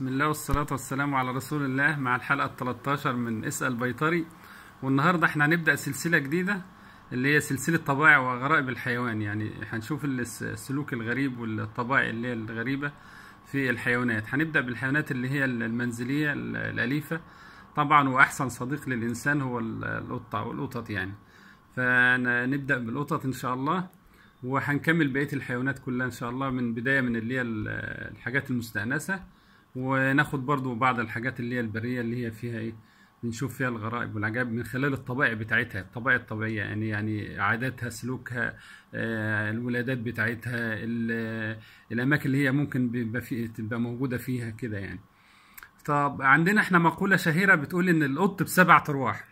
بسم الله والصلاة والسلام على رسول الله مع الحلقة 13 من اسأل بيطري والنهاردة احنا هنبدأ سلسلة جديدة اللي هي سلسلة طبائع وغرائب الحيوان يعني هنشوف السلوك الغريب والطبائع اللي هي الغريبة في الحيوانات هنبدأ بالحيوانات اللي هي المنزلية الأليفة طبعا وأحسن صديق للإنسان هو القطة والقطط يعني فنبدأ بالقطط إن شاء الله وهنكمل بقية الحيوانات كلها إن شاء الله من بداية من اللي هي الحاجات المستأنسة وناخد برضو بعض الحاجات اللي هي البرية اللي هي فيها ايه بنشوف فيها الغرائب والعجائب من خلال الطبائع بتاعتها الطبائع الطبيعية يعني يعني عاداتها سلوكها آه، الولادات بتاعتها الأماكن اللي هي ممكن بيبقى في تبقى موجودة فيها كده يعني طب عندنا احنا مقولة شهيرة بتقول إن القط بسبع أرواح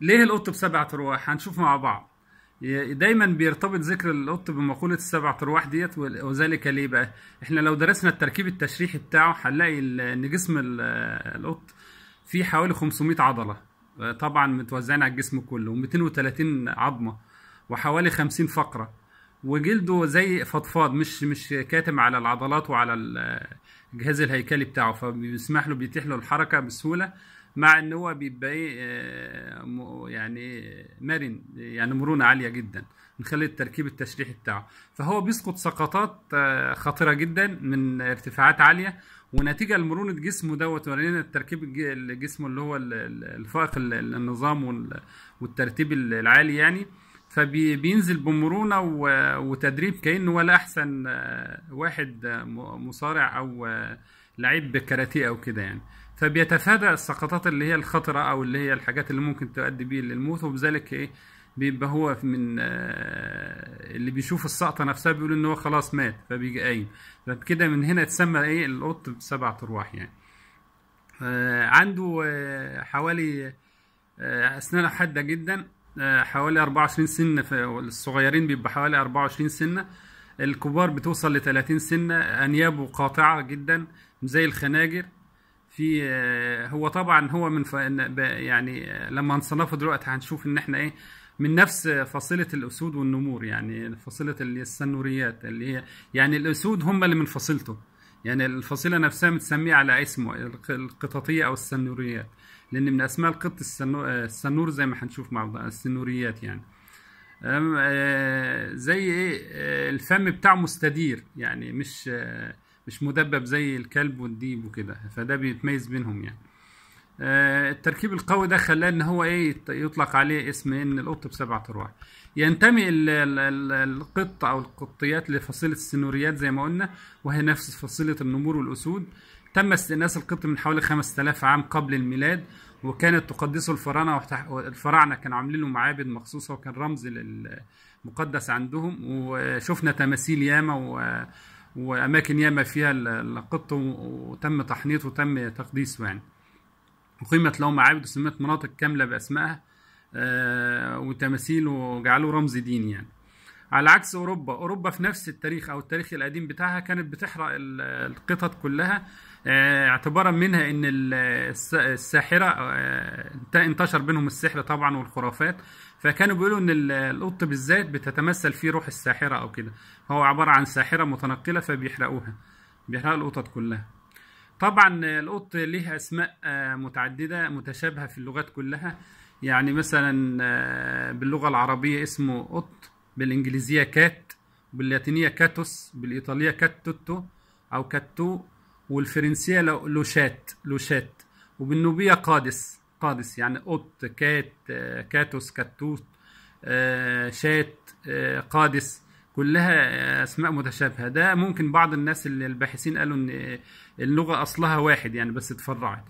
ليه القط بسبع أرواح هنشوف مع بعض دايما بيرتبط ذكر القط بمقولة السبع ترواح ديت وذلك ليه بقى؟ احنا لو درسنا التركيب التشريحي بتاعه هنلاقي ان جسم القط فيه حوالي 500 عضلة طبعا متوزعين على الجسم كله و230 عظمة وحوالي 50 فقرة وجلده زي فضفاض مش مش كاتم على العضلات وعلى الجهاز الهيكلي بتاعه فبيسمح له بيتيح له الحركة بسهولة مع ان هو بيبقى إيه، آه، يعني مرن يعني مرونه عاليه جدا من خلال التركيب التشريحي بتاعه فهو بيسقط سقطات آه، خطيره جدا من ارتفاعات عاليه ونتيجه لمرونه جسمه دوت ورينا التركيب الجسم اللي هو الفائق النظام والترتيب العالي يعني فبينزل بمرونه وتدريب كانه ولا احسن آه، واحد آه، مصارع او آه، لعيب كاراتيه او كده يعني فبيتفادى السقطات اللي هي الخطره او اللي هي الحاجات اللي ممكن تؤدي بيه للموت وبذلك ايه بيبقى هو من اللي بيشوف السقطه نفسها بيقول ان هو خلاص مات فبيجي قايم فبكده من هنا اتسمى ايه القط بسبع ارواح يعني عنده حوالي اسنانه حاده جدا آه، حوالي 24 سنه الصغيرين بيبقى حوالي 24 سنه الكبار بتوصل ل 30 سنه انيابه قاطعه جدا زي الخناجر في آه، هو طبعا هو من ف... يعني آه، لما هنصنفه دلوقتي هنشوف ان احنا ايه من نفس فصيلة الأسود والنمور يعني فصيلة السنوريات اللي هي يعني الأسود هم اللي من فصيلته يعني الفصيلة نفسها متسمية على اسمه القططية أو السنوريات لان من اسماء القط آه، السنور زي ما هنشوف مع بعض السنوريات يعني آه، زي ايه آه، الفم بتاعه مستدير يعني مش مش مدبب زي الكلب والديب وكده فده بيتميز بينهم يعني التركيب القوي ده خلاه ان هو ايه يطلق عليه اسم ان القط بسبعة ارواح ينتمي القط او القطيات لفصيلة السنوريات زي ما قلنا وهي نفس فصيلة النمور والاسود تم استئناس القبط من حوالي 5000 عام قبل الميلاد وكانت تقدسه الفراعنه الفراعنه كانوا عاملين له معابد مخصوصه وكان رمز مقدس عندهم وشفنا تماثيل ياما واماكن ياما فيها القط وتم تحنيطه وتم تقديسه يعني وقيمت له معابد وسميت مناطق كامله باسمائها آه، وتماثيل وجعلوه رمز ديني يعني على عكس اوروبا اوروبا في نفس التاريخ او التاريخ القديم بتاعها كانت بتحرق القطط كلها آه، اعتبارا منها ان الساحره آه، انتشر بينهم السحر طبعا والخرافات فكانوا بيقولوا ان القط بالذات بتتمثل فيه روح الساحره او كده هو عباره عن ساحره متنقله فبيحرقوها بيحرقوا القطط كلها طبعا القط ليه اسماء آه، متعدده متشابهه في اللغات كلها يعني مثلا باللغه العربيه اسمه قط بالإنجليزية كات باللاتينية كاتوس بالإيطالية كاتوتو أو كاتو والفرنسية لوشات لوشات وبالنوبية قادس قادس يعني أوت كات كاتوس كاتوت آه، شات آه، قادس كلها اسماء متشابهه ده ممكن بعض الناس الباحثين قالوا ان اللغه اصلها واحد يعني بس اتفرعت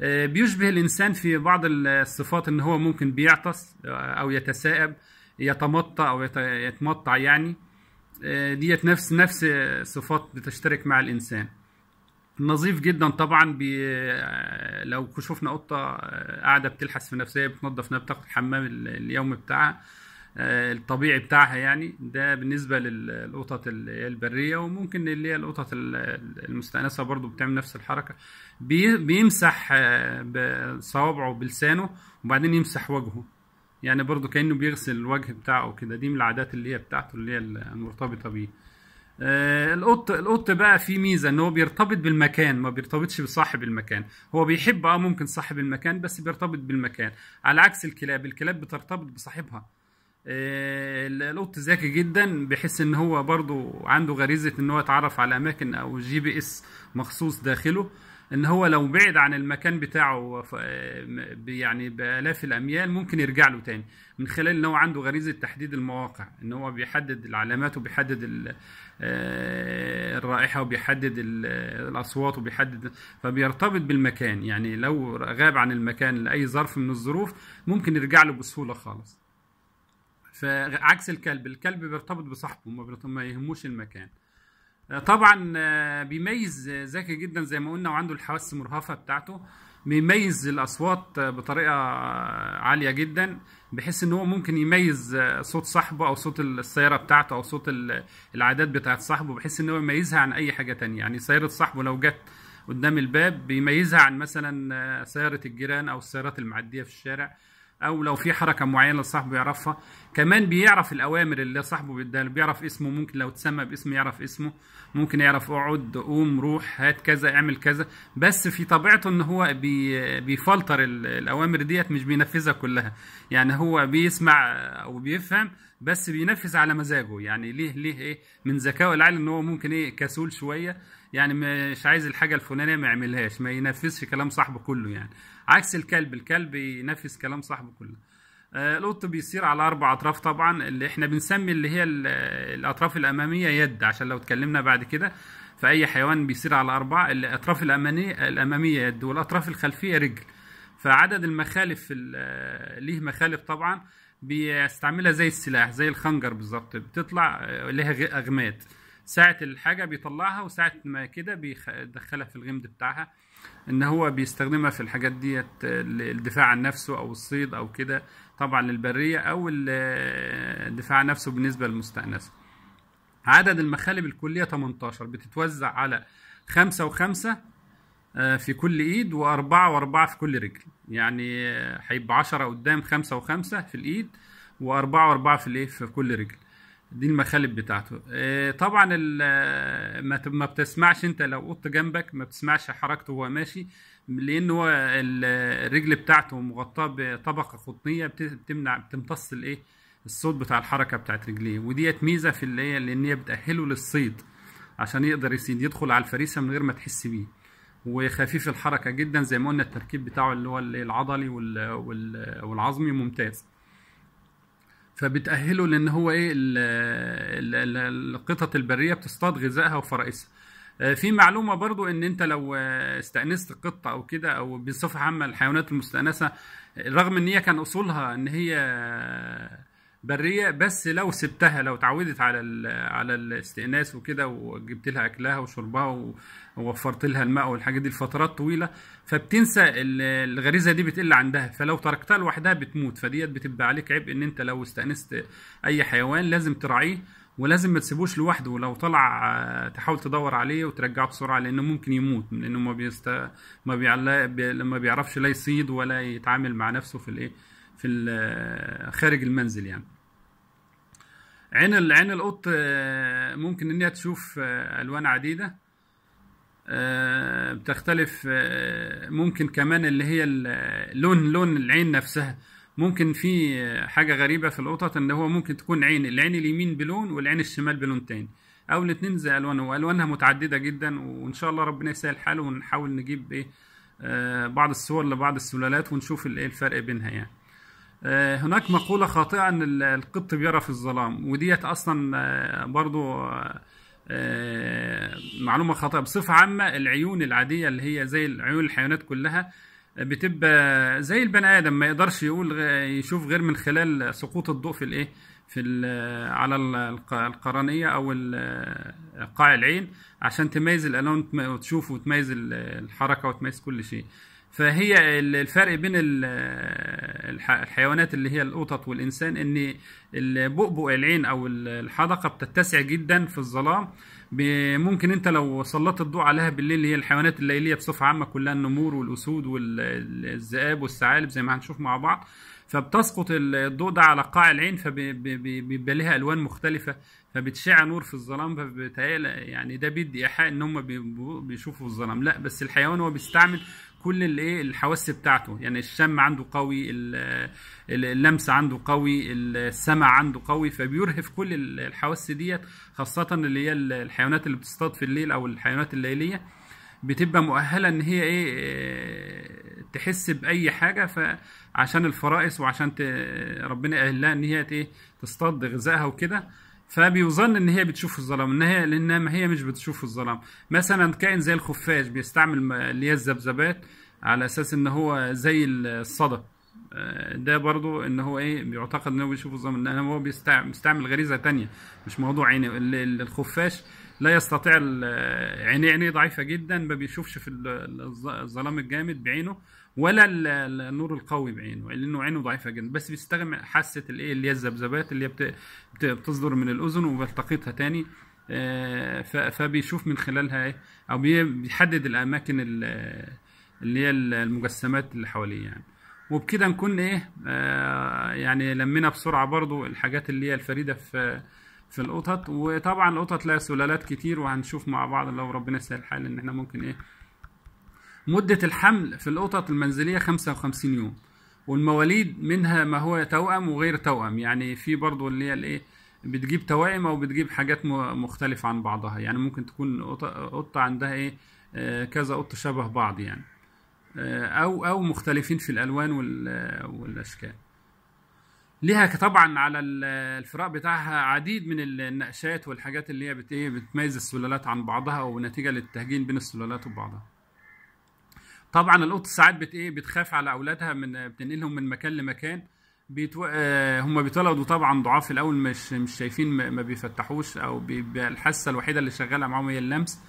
آه، بيشبه الانسان في بعض الصفات ان هو ممكن بيعطس او يتساءب يتمطى او يتمطع يعني آه، ديت نفس نفس صفات بتشترك مع الانسان نظيف جدا طبعا بي آه، لو شفنا قطه آه، قاعده بتلحس في نفسها بتنظف نفسها بتاخد الحمام اليومي بتاعها الطبيعي بتاعها يعني ده بالنسبه للقطط البريه وممكن اللي هي القطط المستانسه برضو بتعمل نفس الحركه بيمسح بصوابعه بلسانه وبعدين يمسح وجهه يعني برضه كانه بيغسل الوجه بتاعه كده دي من العادات اللي هي بتاعته اللي هي المرتبطه بيه آه، القط القط بقى فيه ميزه ان هو بيرتبط بالمكان ما بيرتبطش بصاحب المكان هو بيحب اه ممكن صاحب المكان بس بيرتبط بالمكان على عكس الكلاب الكلاب بترتبط بصاحبها آه، القط ذكي جدا بحيث ان هو برضو عنده غريزه ان هو يتعرف على اماكن او جي بي اس مخصوص داخله ان هو لو بعد عن المكان بتاعه يعني بالاف الاميال ممكن يرجع له تاني من خلال ان هو عنده غريزه تحديد المواقع ان هو بيحدد العلامات وبيحدد آه، الرائحه وبيحدد الاصوات وبيحدد فبيرتبط بالمكان يعني لو غاب عن المكان لاي ظرف من الظروف ممكن يرجع له بسهوله خالص فعكس الكلب الكلب بيرتبط بصاحبه ما يهموش المكان طبعا آه، بيميز ذكي جدا زي ما قلنا وعنده الحواس المرهفه بتاعته بيميز الاصوات بطريقه آه، عاليه جدا بحيث ان هو ممكن يميز آه، صوت صاحبه او صوت السياره بتاعته او صوت العادات بتاعت صاحبه بحيث ان هو يميزها عن اي حاجه تانية يعني سياره صاحبه لو جت قدام الباب بيميزها عن مثلا سياره الجيران او السيارات المعديه في الشارع او لو في حركه معينه لصاحبه يعرفها كمان بيعرف الاوامر اللي صاحبه بيديها بيعرف اسمه ممكن لو اتسمى باسم يعرف اسمه ممكن يعرف اقعد قوم روح هات كذا اعمل كذا بس في طبيعته ان هو بي بيفلتر الاوامر ديت مش بينفذها كلها يعني هو بيسمع او بيفهم بس بينفذ على مزاجه يعني ليه ليه ايه من ذكائه العالي ان هو ممكن ايه كسول شويه يعني مش عايز الحاجه الفلانيه ما يعملهاش ما ينفذش كلام صاحبه كله يعني عكس الكلب الكلب ينفذ كلام صاحبه كله آه، القط بيصير على اربع اطراف طبعا اللي احنا بنسمي اللي هي الاطراف الاماميه يد عشان لو اتكلمنا بعد كده فاي حيوان بيصير على اربع الاطراف الاماميه الاماميه يد والاطراف الخلفيه رجل فعدد المخالف آه، ليه مخالف طبعا بيستعملها زي السلاح زي الخنجر بالظبط بتطلع آه، ليها اغماد ساعه الحاجه بيطلعها وساعه ما كده بيدخلها في الغمد بتاعها ان هو بيستخدمها في الحاجات ديت الدفاع عن نفسه او الصيد او كده طبعا للبريه او الدفاع عن نفسه بالنسبه للمستانسه عدد المخالب الكليه 18 بتتوزع على خمسة وخمسة آه، في كل ايد واربعة واربعة في كل رجل يعني آه، هيبقى عشرة قدام خمسة وخمسة في الايد واربعة واربعة في الايه في كل رجل دي المخالب بتاعته آه، طبعا آه، ما بتسمعش انت لو قط جنبك ما بتسمعش حركته وهو ماشي لان هو آه، الرجل بتاعته مغطاه بطبقه قطنيه بتمنع بتمتص الايه الصوت بتاع الحركه بتاعت رجليه وديت ميزه في اللي هي لان هي بتاهله للصيد عشان يقدر يصيد يدخل على الفريسه من غير ما تحس بيه وخفيف الحركه جدا زي ما قلنا التركيب بتاعه اللي هو العضلي والعظمي ممتاز فبتاهله لان هو ايه القطط البريه بتصطاد غذائها وفرائسها آه، في معلومة برضو ان انت لو آه، استأنست قطة او كده او بصفة عامة الحيوانات المستأنسة رغم ان هي كان اصولها ان هي بريه بس لو سبتها لو اتعودت على على الاستئناس وكده وجبت لها اكلها وشربها ووفرت لها الماء والحاجات دي لفترات طويله فبتنسى الغريزه دي بتقل عندها فلو تركتها لوحدها بتموت فديت بتبقى عليك عبء ان انت لو استانست اي حيوان لازم تراعيه ولازم ما تسيبوش لوحده ولو طلع تحاول تدور عليه وترجعه بسرعه لانه ممكن يموت لانه ما بيست ما, ما بيعرفش لا يصيد ولا يتعامل مع نفسه في الايه في خارج المنزل يعني عين عين القط آه، ممكن ان هي تشوف آه، الوان عديده آه، بتختلف ممكن كمان اللي هي لون لون العين نفسها ممكن في حاجة غريبة في القطط ان هو ممكن تكون عين العين اليمين بلون والعين الشمال بلون تاني او الاتنين زي الوانه والوانها متعددة جدا وان شاء الله ربنا يسهل حاله ونحاول نجيب ايه بعض الصور لبعض السلالات ونشوف ايه الفرق بينها يعني آه، هناك مقولة خاطئة أن القط بيرى في الظلام وديت أصلا آه، برضو آه، معلومة خاطئة بصفة عامة العيون العادية اللي هي زي عيون الحيوانات كلها بتبقى زي البني آدم ما يقدرش يقول يشوف غير من خلال سقوط الضوء في الإيه في على القرنيه او قاع العين عشان تميز الالون وتشوف وتميز الحركه وتميز كل شيء فهي الفرق بين الحيوانات اللي هي القطط والانسان ان البؤبؤ العين او الحدقه بتتسع جدا في الظلام ممكن انت لو سلطت الضوء عليها بالليل هي الحيوانات الليليه بصفه عامه كلها النمور والاسود والذئاب والثعالب زي ما هنشوف مع بعض فبتسقط الضوء ده على قاع العين فبيبقى لها الوان مختلفه فبتشع نور في الظلام فبتهيألي يعني ده بيدي ايحاء ان هم بيشوفوا الظلام لا بس الحيوان هو بيستعمل كل الايه الحواس بتاعته يعني الشم عنده قوي اللمس عنده قوي السمع عنده قوي فبيرهف كل الحواس ديت خاصه اللي هي الحيوانات اللي بتصطاد في الليل او الحيوانات الليليه بتبقى مؤهله ان هي ايه تحس باي حاجه فعشان الفرائس وعشان ت... ربنا قال لها ان هي ايه تصطاد غذائها وكده فبيظن ان هي بتشوف الظلام ان هي لان ما هي مش بتشوف الظلام مثلا كائن زي الخفاش بيستعمل اللي هي الذبذبات على اساس ان هو زي الصدى آه، ده برضو ان هو ايه بيعتقد ان هو بيشوف الظلام ان هو بيستعمل غريزه تانية مش موضوع عيني الخفاش لا يستطيع عينيه عينيه ضعيفه جدا ما بيشوفش في الظلام الجامد بعينه ولا النور القوي بعينه لانه عينه ضعيفه جدا بس بيستخدم حاسه الايه اللي هي الذبذبات اللي هي بتصدر من الاذن وبيلتقطها تاني آه، فبيشوف من خلالها ايه او بيحدد الاماكن اللي هي المجسمات اللي حواليه يعني وبكده نكون ايه آه، يعني لمينا بسرعه برضو الحاجات اللي هي الفريده في في القطط وطبعا القطط لها سلالات كتير وهنشوف مع بعض لو ربنا يسهل الحال ان احنا ممكن ايه مدة الحمل في القطط المنزلية 55 يوم والمواليد منها ما هو توأم وغير توأم يعني في برضه اللي هي الايه بتجيب توائم او بتجيب حاجات مختلفة عن بعضها يعني ممكن تكون قطة عندها ايه آه، كذا قطة شبه بعض يعني آه، او او مختلفين في الالوان والاشكال ليها طبعا على الفراق بتاعها عديد من النقشات والحاجات اللي هي إيه، بتميز السلالات عن بعضها او نتيجه للتهجين بين السلالات وبعضها طبعا القط ساعات بت ايه بتخاف على اولادها من بتنقلهم من مكان لمكان بيتو... آه، هم بيتولدوا طبعا ضعاف الاول مش مش شايفين ما, ما بيفتحوش او بيبقى الحاسه الوحيده اللي شغاله معاهم هي اللمس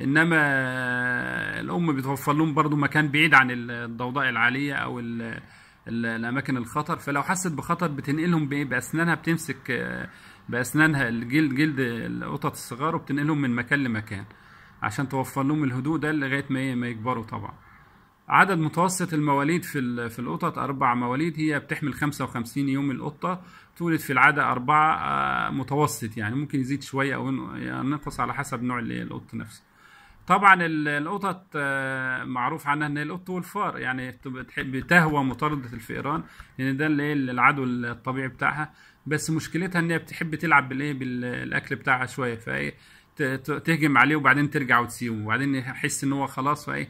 انما آه، الام بتوفر لهم برضو مكان بعيد عن الضوضاء العاليه او ال... الاماكن الخطر فلو حست بخطر بتنقلهم باسنانها بتمسك آه، باسنانها الجلد جلد القطط الصغار وبتنقلهم من مكان لمكان عشان توفر لهم الهدوء ده لغايه ما يكبروا طبعا عدد متوسط المواليد في في القطط أربع مواليد هي بتحمل 55 يوم القطة تولد في العادة أربعة آه، متوسط يعني ممكن يزيد شوية أو ينقص يعني على حسب نوع القط نفسه طبعا القطط آه، معروف عنها ان القط والفار يعني بتهوى مطارده الفئران لان ده العدو الطبيعي بتاعها بس مشكلتها ان هي بتحب تلعب بالايه بالاكل بتاعها شويه فايه تهجم عليه وبعدين ترجع وتسيبه وبعدين يحس ان هو خلاص فايه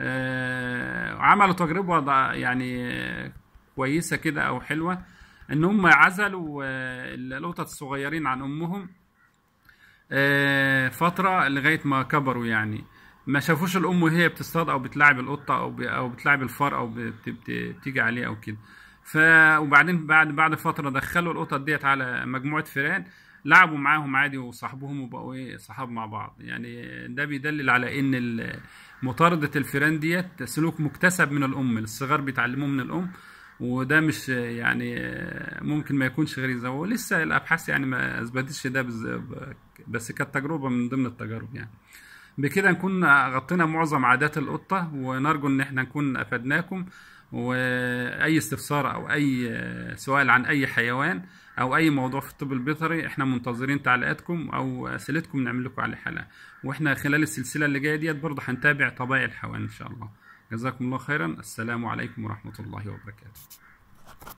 آه، عملوا تجربه يعني كويسه كده او حلوه ان هم عزلوا آه، القطط الصغيرين عن امهم آه، فتره لغايه ما كبروا يعني ما شافوش الام وهي بتصطاد او بتلاعب القطه او او بتلاعب الفار او بتيجي عليه او كده ف وبعدين بعد بعد فتره دخلوا القطط ديت على مجموعه فئران لعبوا معاهم عادي وصاحبهم وبقوا ايه صحاب مع بعض يعني ده بيدلل على ان مطارده الفيران ديت سلوك مكتسب من الام الصغار بيتعلموه من الام وده مش يعني ممكن ما يكونش غريزه ولسه الابحاث يعني ما اثبتتش ده بس كانت تجربه من ضمن التجارب يعني بكده نكون غطينا معظم عادات القطه ونرجو ان احنا نكون افدناكم واي استفسار او اي آه، سؤال عن اي حيوان او اي موضوع في الطب البيطري احنا منتظرين تعليقاتكم او اسئلتكم نعمل لكم عليه حلقه واحنا خلال السلسله اللي جايه ديت برضه هنتابع طبائع الحيوان ان شاء الله جزاكم الله خيرا السلام عليكم ورحمه الله وبركاته